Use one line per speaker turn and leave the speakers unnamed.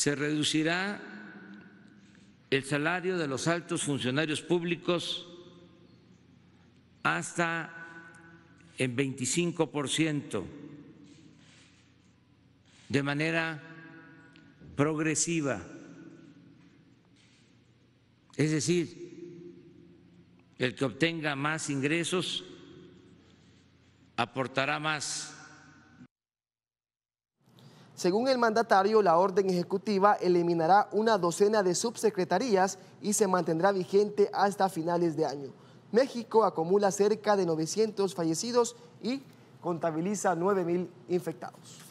se reducirá el salario de los altos funcionarios públicos hasta el 25 de manera progresiva. Es decir, el que obtenga más ingresos aportará más
según el mandatario, la orden ejecutiva eliminará una docena de subsecretarías y se mantendrá vigente hasta finales de año. México acumula cerca de 900 fallecidos y contabiliza 9.000 infectados.